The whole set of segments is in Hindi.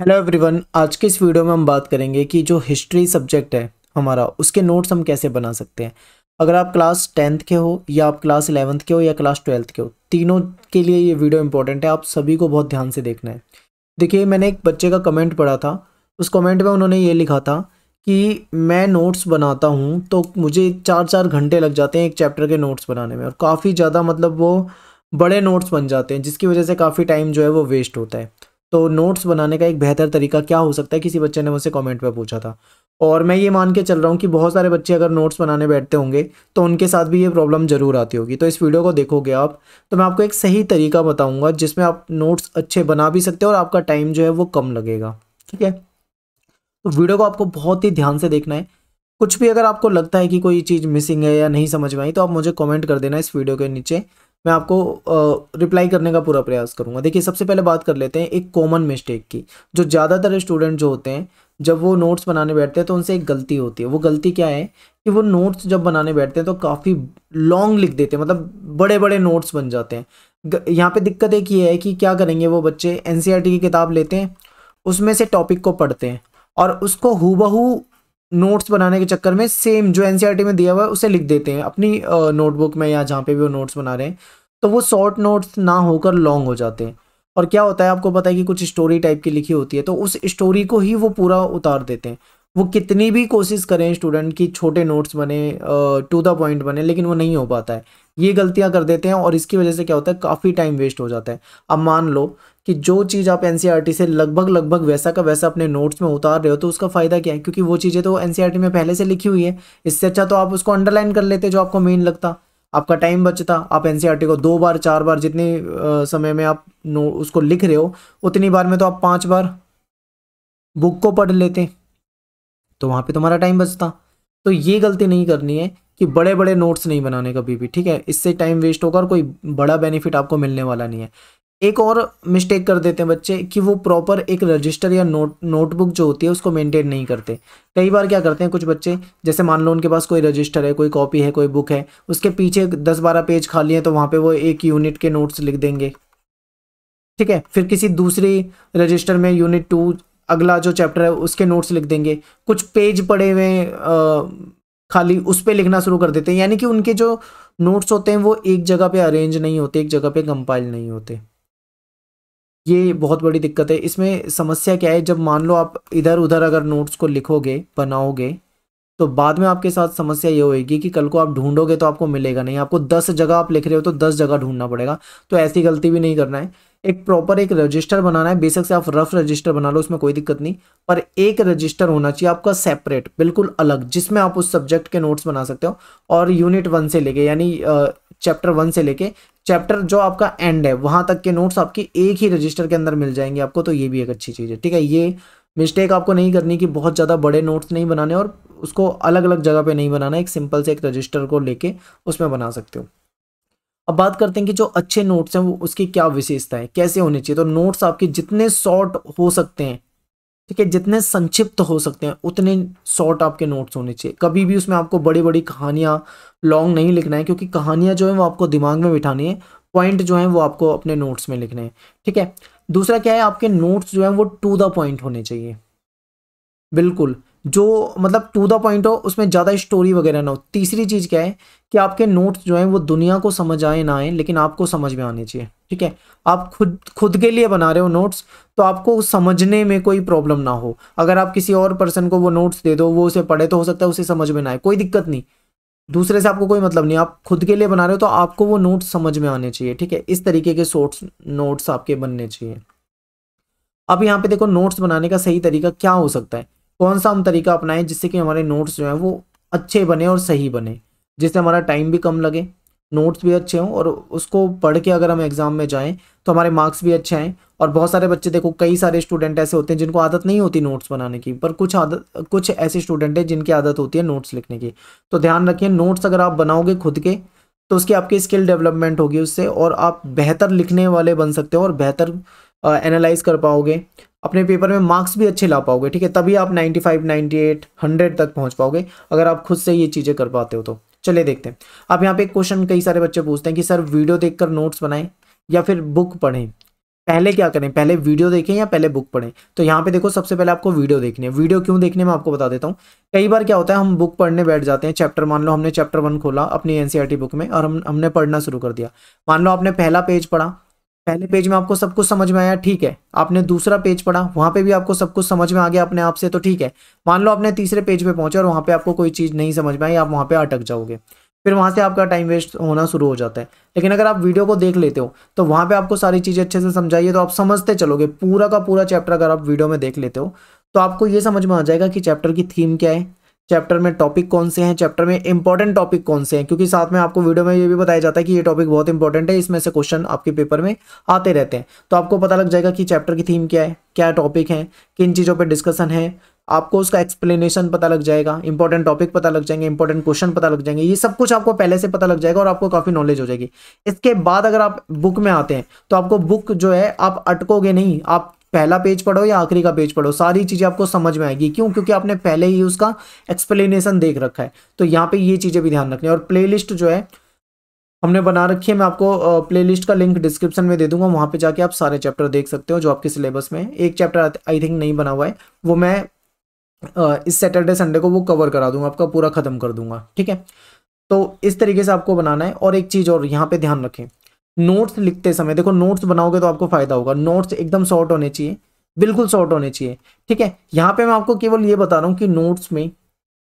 हेलो एवरीवन आज के इस वीडियो में हम बात करेंगे कि जो हिस्ट्री सब्जेक्ट है हमारा उसके नोट्स हम कैसे बना सकते हैं अगर आप क्लास टेंथ के हो या आप क्लास इलेवंथ के हो या क्लास ट्वेल्थ के हो तीनों के लिए ये वीडियो इंपॉर्टेंट है आप सभी को बहुत ध्यान से देखना है देखिए मैंने एक बच्चे का कमेंट पढ़ा था उस कमेंट में उन्होंने ये लिखा था कि मैं नोट्स बनाता हूँ तो मुझे चार चार घंटे लग जाते हैं एक चैप्टर के नोट्स बनाने में और काफ़ी ज़्यादा मतलब वो बड़े नोट्स बन जाते हैं जिसकी वजह से काफ़ी टाइम जो है वो वेस्ट होता है तो नोट्स बनाने का एक बेहतर तरीका क्या हो सकता है किसी बच्चे ने मुझसे कमेंट में पूछा था और मैं ये मान के चल रहा हूँ कि बहुत सारे बच्चे अगर नोट्स बनाने बैठते होंगे तो उनके साथ भी ये प्रॉब्लम ज़रूर आती होगी तो इस वीडियो को देखोगे आप तो मैं आपको एक सही तरीका बताऊँगा जिसमें आप नोट्स अच्छे बना भी सकते हो और आपका टाइम जो है वो कम लगेगा ठीक है तो वीडियो को आपको बहुत ही ध्यान से देखना है कुछ भी अगर आपको लगता है कि कोई चीज़ मिसिंग है या नहीं समझ में आई तो आप मुझे कमेंट कर देना इस वीडियो के नीचे मैं आपको रिप्लाई करने का पूरा प्रयास करूँगा देखिए सबसे पहले बात कर लेते हैं एक कॉमन मिस्टेक की जो ज़्यादातर स्टूडेंट जो होते हैं जब वो नोट्स बनाने बैठते हैं तो उनसे एक गलती होती है वो गलती क्या है कि वो नोट्स जब बनाने बैठते हैं तो काफ़ी लॉन्ग लिख देते हैं मतलब बड़े बड़े नोट्स बन जाते हैं यहाँ पर दिक्कत एक ये है कि क्या करेंगे वो बच्चे एन e की किताब लेते हैं उसमें से टॉपिक को पढ़ते हैं और उसको हु नोट्स बनाने के चक्कर में सेम जो एन e में दिया हुआ है उसे लिख देते हैं अपनी नोटबुक में या जहाँ पे भी वो नोट्स बना रहे हैं तो वो शॉर्ट नोट्स ना होकर लॉन्ग हो जाते हैं और क्या होता है आपको पता है कि कुछ स्टोरी टाइप की लिखी होती है तो उस स्टोरी को ही वो पूरा उतार देते हैं वो कितनी भी कोशिश करें स्टूडेंट की छोटे नोट्स बने टू द पॉइंट बने लेकिन वो नहीं हो पाता है ये गलतियाँ कर देते हैं और इसकी वजह से क्या होता है काफ़ी टाइम वेस्ट हो जाता है अब मान लो कि जो चीज़ आप एन e से लगभग लगभग वैसा का वैसा अपने नोट्स में उतार रहे हो तो उसका फ़ायदा क्या है क्योंकि वो चीज़ें तो एन e में पहले से लिखी हुई है इससे अच्छा तो आप उसको अंडरलाइन कर लेते जो आपको मेन लगता आपका टाइम बचता आप एन e को दो बार चार बार जितने समय में आप उसको लिख रहे हो उतनी बार में तो आप पाँच बार बुक को पढ़ लेते तो वहाँ पर तुम्हारा टाइम बचता तो ये गलती नहीं करनी है कि बड़े बड़े नोट्स नहीं बनाने कभी भी ठीक है इससे टाइम वेस्ट होगा और कोई बड़ा बेनिफिट आपको मिलने वाला नहीं है एक और मिस्टेक कर देते हैं बच्चे कि वो प्रॉपर एक रजिस्टर या नोट नोटबुक जो होती है उसको मेंटेन नहीं करते कई बार क्या करते हैं कुछ बच्चे जैसे मान लो उनके पास कोई रजिस्टर है कोई कॉपी है कोई बुक है उसके पीछे दस बारह पेज खाली हैं तो वहाँ पे वो एक यूनिट के नोट्स लिख देंगे ठीक है फिर किसी दूसरी रजिस्टर में यूनिट टू अगला जो चैप्टर है उसके नोट्स लिख देंगे कुछ पेज पड़े हुए खाली उस पर लिखना शुरू कर देते हैं यानी कि उनके जो नोट्स होते हैं वो एक जगह पे अरेंज नहीं होते एक जगह पे कंपाइल नहीं होते ये बहुत बड़ी दिक्कत है इसमें समस्या क्या है जब मान लो आप इधर उधर अगर नोट्स को लिखोगे बनाओगे तो बाद में आपके साथ समस्या ये होगी कि कल को आप ढूंढोगे तो आपको मिलेगा नहीं आपको दस जगह आप लिख रहे हो तो दस जगह ढूंढना पड़ेगा तो ऐसी गलती भी नहीं करना है एक प्रॉपर एक रजिस्टर बनाना है बेशक से आप रफ रजिस्टर बना लो उसमें कोई दिक्कत नहीं पर एक रजिस्टर होना चाहिए आपका सेपरेट बिल्कुल अलग जिसमें आप उस सब्जेक्ट के नोट्स बना सकते हो और यूनिट वन से लेके यानी चैप्टर वन से लेके चैप्टर जो आपका एंड है वहां तक के नोट्स आपकी एक ही रजिस्टर के अंदर मिल जाएंगे आपको तो ये भी एक अच्छी चीज़ है ठीक है ये मिस्टेक आपको नहीं करनी कि बहुत ज़्यादा बड़े नोट्स नहीं बनाने और उसको अलग अलग जगह पे नहीं बनाना एक सिंपल से एक रजिस्टर को लेके उसमें बना सकते हो अब बात करते हैं कि जो अच्छे नोट्स हैं वो उसकी क्या विशेषता है कैसे होने चाहिए तो नोट्स आपके जितने शॉर्ट हो सकते हैं ठीक है जितने संक्षिप्त हो सकते हैं उतने शॉर्ट आपके नोट्स होने चाहिए कभी भी उसमें आपको बड़ी बड़ी कहानियाँ लॉन्ग नहीं लिखना है क्योंकि कहानियाँ जो है वो आपको दिमाग में बिठानी है पॉइंट जो है वो आपको अपने नोट्स में लिखने हैं ठीक है दूसरा क्या है आपके नोट्स जो है वो टू द पॉइंट होने चाहिए बिल्कुल जो मतलब टू द पॉइंट हो उसमें ज़्यादा स्टोरी वगैरह ना हो तीसरी चीज़ क्या है कि आपके नोट्स जो हैं वो दुनिया को समझ आए ना आए लेकिन आपको समझ में आने चाहिए ठीक है आप खुद खुद के लिए बना रहे हो नोट्स तो आपको समझने में कोई प्रॉब्लम ना हो अगर आप किसी और पर्सन को वो नोट्स दे दो वो उसे पढ़े तो हो सकता है उसे समझ में ना आए कोई दिक्कत नहीं दूसरे से आपको कोई मतलब नहीं आप खुद के लिए बना रहे हो तो आपको वो नोट्स समझ में आने चाहिए ठीक है इस तरीके के सोट्स नोट्स आपके बनने चाहिए अब यहाँ पे देखो नोट्स बनाने का सही तरीका क्या हो सकता है कौन सा हम तरीका अपनाएं जिससे कि हमारे नोट्स जो है वो अच्छे बने और सही बने जिससे हमारा टाइम भी कम लगे नोट्स भी अच्छे हों और उसको पढ़ के अगर हम एग्ज़ाम में जाएँ तो हमारे मार्क्स भी अच्छे आएँ और बहुत सारे बच्चे देखो कई सारे स्टूडेंट ऐसे होते हैं जिनको आदत नहीं होती नोट्स बनाने की पर कुछ आदत कुछ ऐसे स्टूडेंट हैं जिनकी आदत होती है नोट्स लिखने की तो ध्यान रखिए नोट्स अगर आप बनाओगे खुद के तो उसकी आपकी स्किल डेवलपमेंट होगी उससे और आप बेहतर लिखने वाले बन सकते हो और बेहतर एनालाइज कर पाओगे अपने पेपर में मार्क्स भी अच्छे ला पाओगे ठीक है तभी आप 95, 98, 100 तक पहुंच पाओगे अगर आप खुद से ये चीज़ें कर पाते हो तो चलिए देखते हैं अब यहाँ पे क्वेश्चन कई सारे बच्चे पूछते हैं कि सर वीडियो देखकर नोट्स बनाएं या फिर बुक पढ़ें पहले क्या करें पहले वीडियो देखें या पहले बुक पढ़ें तो यहाँ पे देखो सबसे पहले आपको वीडियो देखनी है वीडियो क्यों देखने मैं आपको बता देता हूँ कई बार क्या होता है हम बुक पढ़ने बैठ जाते हैं चैप्टर मान लो हमने चैप्टर वन खोला अपनी एनसीआरटी बुक e में और हम हमने पढ़ना शुरू कर दिया मान लो आपने पहला पेज पढ़ा पहले पेज में आपको सब कुछ समझ में आया ठीक है आपने दूसरा पेज पढ़ा वहां पे भी आपको सब कुछ समझ में आ गया अपने आप से तो ठीक है मान लो आपने तीसरे पेज पे पहुंचे और वहां पे आपको कोई चीज़ नहीं समझ में आई आप वहां पे अटक जाओगे फिर वहां से आपका टाइम वेस्ट होना शुरू हो जाता है लेकिन अगर आप वीडियो को देख लेते हो तो वहां पर आपको सारी चीज़ें अच्छे से समझाइए तो आप समझते चलोगे पूरा का पूरा चैप्टर अगर आप वीडियो में देख लेते हो तो आपको ये समझ में आ जाएगा कि चैप्टर की थीम क्या है चैप्टर में टॉपिक कौन से हैं चैप्टर में इंपॉर्टेंट टॉपिक कौन से हैं क्योंकि साथ में आपको वीडियो में ये भी बताया जाता है कि ये टॉपिक बहुत इंपॉर्टेंट है इसमें से क्वेश्चन आपके पेपर में आते रहते हैं तो आपको पता लग जाएगा कि चैप्टर की थीम क्या है क्या टॉपिक है किन चीज़ों पर डिस्कशन है आपको उसका एक्सप्लेनेशन पता लग जाएगा इंपॉर्टेंट टॉपिक पता लग जाएंगे इंपॉर्टेंट क्वेश्चन पता लग जाएंगे ये सब कुछ आपको पहले से पता लग जाएगा और आपको काफ़ी नॉलेज हो जाएगी इसके बाद अगर आप बुक में आते हैं तो आपको बुक जो है आप अटकोगे नहीं आप पहला पेज पढ़ो या आखिरी का पेज पढ़ो सारी चीज़ें आपको समझ में आएगी क्यों क्योंकि आपने पहले ही उसका एक्सप्लेनेशन देख रखा है तो यहाँ पे ये चीज़ें भी ध्यान रखनी है और प्लेलिस्ट जो है हमने बना रखी है मैं आपको प्लेलिस्ट का लिंक डिस्क्रिप्शन में दे दूंगा वहाँ पर जाके आप सारे चैप्टर देख सकते हो जो आपके सिलेबस में एक चैप्टर आई थिंक नहीं बना हुआ है वो मैं इस सैटरडे संडे को वो कवर करा दूंगा आपका पूरा ख़त्म कर दूंगा ठीक है तो इस तरीके से आपको बनाना है और एक चीज़ और यहाँ पे ध्यान रखें नोट्स लिखते समय देखो नोट्स बनाओगे तो आपको फायदा होगा नोट्स एकदम शॉर्ट होने चाहिए बिल्कुल शॉर्ट होने चाहिए ठीक है यहाँ पे मैं आपको केवल ये बता रहा हूँ कि नोट्स में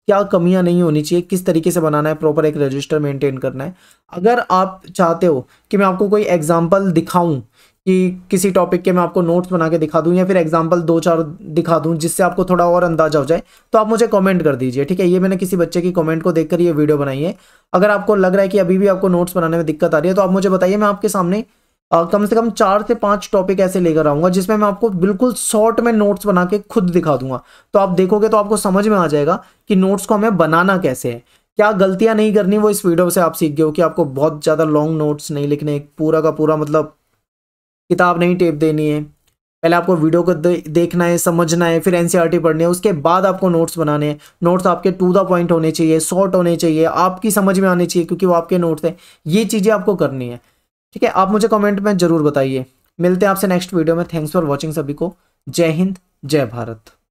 क्या कमियां नहीं होनी चाहिए किस तरीके से बनाना है प्रॉपर एक रजिस्टर मेंटेन करना है अगर आप चाहते हो कि मैं आपको कोई एग्जाम्पल दिखाऊं कि किसी टॉपिक के मैं आपको नोट्स बना के दिखा दूँ या फिर एग्जाम्पल दो चार दिखा दूँ जिससे आपको थोड़ा और अंदाजा हो जाए तो आप मुझे कमेंट कर दीजिए ठीक है ये मैंने किसी बच्चे की कमेंट को देखकर ये वीडियो बनाई है अगर आपको लग रहा है कि अभी भी आपको नोट्स बनाने में दिक्कत आ रही है तो आप मुझे बताइए मैं आपके सामने आ, कम से कम चार से पांच टॉपिक ऐसे लेकर आऊंगा जिसमें मैं आपको बिल्कुल शॉर्ट में नोट्स बना के खुद दिखा दूंगा तो आप देखोगे तो आपको समझ में आ जाएगा कि नोट्स को हमें बनाना कैसे है क्या गलतियां नहीं करनी वो इस वीडियो से आप सीख गए हो कि आपको बहुत ज़्यादा लॉन्ग नोट्स नहीं लिखने पूरा का पूरा मतलब किताब नहीं टेप देनी है पहले आपको वीडियो को दे, देखना है समझना है फिर एनसीईआरटी e पढ़नी है उसके बाद आपको नोट्स बनाने हैं नोट्स आपके टू द पॉइंट होने चाहिए शॉर्ट होने चाहिए आपकी समझ में आने चाहिए क्योंकि वो आपके नोट्स हैं ये चीज़ें आपको करनी है ठीक है आप मुझे कमेंट में ज़रूर बताइए मिलते हैं आपसे नेक्स्ट वीडियो में थैंक्स फॉर वॉचिंग सभी को जय हिंद जय भारत